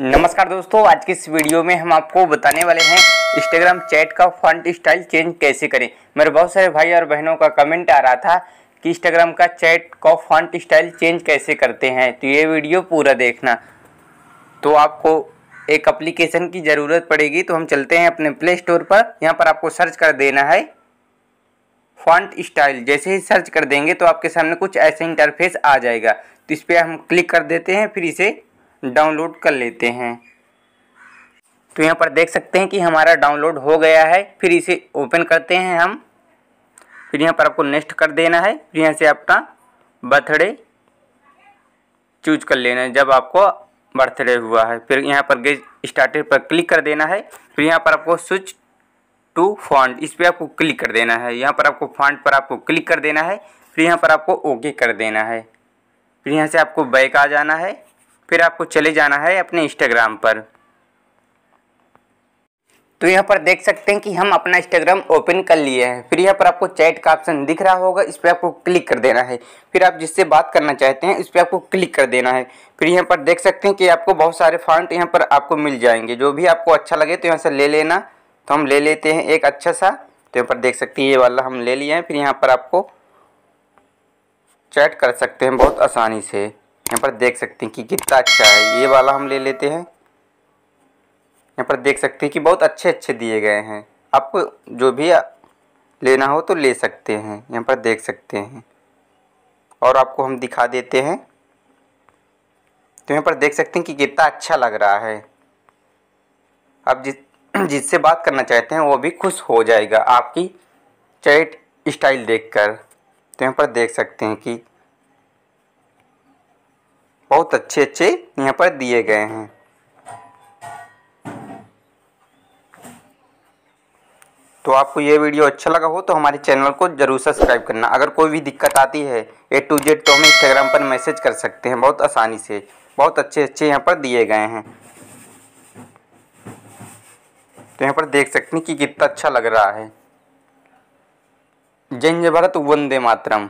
हम्म। नमस्कार दोस्तों आज की इस वीडियो में हम आपको बताने वाले हैं इंस्टाग्राम चैट का फंट स्टाइल चेंज कैसे करें मेरे बहुत सारे भाई और बहनों का कमेंट आ रहा था कि इंस्टाग्राम का चैट का फंट स्टाइल चेंज कैसे करते हैं तो ये वीडियो पूरा देखना तो आपको एक अप्लीकेशन की ज़रूरत पड़ेगी तो हम चलते हैं अपने प्ले स्टोर पर यहाँ पर आपको सर्च कर देना है फंट स्टाइल जैसे ही सर्च कर देंगे तो आपके सामने कुछ ऐसे इंटरफेस आ जाएगा तो इस पर हम क्लिक कर देते हैं फिर इसे डाउनलोड कर लेते हैं तो यहाँ पर देख सकते हैं कि हमारा डाउनलोड हो गया है फिर इसे ओपन करते हैं हम फिर यहाँ पर आपको नेक्स्ट कर देना है फिर यहाँ से आपका बर्थडे चूज कर लेना है जब आपको बर्थडे हुआ है फिर यहाँ पर गेज स्टार्टेड पर क्लिक कर देना है फिर यहाँ पर आपको स्विच टू फॉन्ट इस पर आपको क्लिक कर देना है यहाँ पर आपको फॉन्ट पर आपको क्लिक कर देना है फिर यहाँ पर आपको ओके कर देना है फिर यहाँ से आपको बैक आ जाना है फिर आपको चले जाना है अपने इंस्टाग्राम पर तो यहाँ पर देख सकते हैं कि हम अपना इंस्टाग्राम ओपन कर लिए हैं फिर यहाँ पर आपको चैट का ऑप्शन दिख रहा होगा इस पर आपको क्लिक कर देना है फिर आप जिससे बात करना चाहते हैं इस पर आपको क्लिक कर देना है फिर यहाँ पर देख सकते हैं कि आपको बहुत सारे फॉन्ट यहाँ पर आपको मिल जाएंगे जो भी आपको अच्छा लगे तो यहाँ से ले लेना तो हम ले लेते हैं एक अच्छा सा तो यहाँ पर देख सकते हैं ये वाला हम ले लिए हैं फिर यहाँ पर आपको चैट कर सकते हैं बहुत आसानी से यहाँ पर देख सकते हैं कि कितना अच्छा है ये वाला हम ले लेते हैं यहाँ पर देख सकते हैं कि बहुत अच्छे अच्छे दिए गए हैं आपको जो भी लेना हो तो ले सकते हैं यहाँ पर देख सकते हैं और आपको हम दिखा देते हैं तो यहाँ पर देख सकते हैं कि कितना अच्छा लग रहा है आप जिस जिससे बात करना चाहते हैं वो भी खुश हो जाएगा आपकी चैट स्टाइल देखकर तो यहाँ पर देख सकते हैं कि बहुत अच्छे अच्छे यहाँ पर दिए गए हैं तो आपको ये वीडियो अच्छा लगा हो तो हमारे चैनल को जरूर सब्सक्राइब करना अगर कोई भी दिक्कत आती है ए टू जेड तो हमें इंस्टाग्राम पर मैसेज कर सकते हैं बहुत आसानी से बहुत अच्छे अच्छे यहाँ पर दिए गए हैं तो यहाँ पर देख सकते हैं कि कितना अच्छा लग रहा है जय जय भारत वंदे मातरम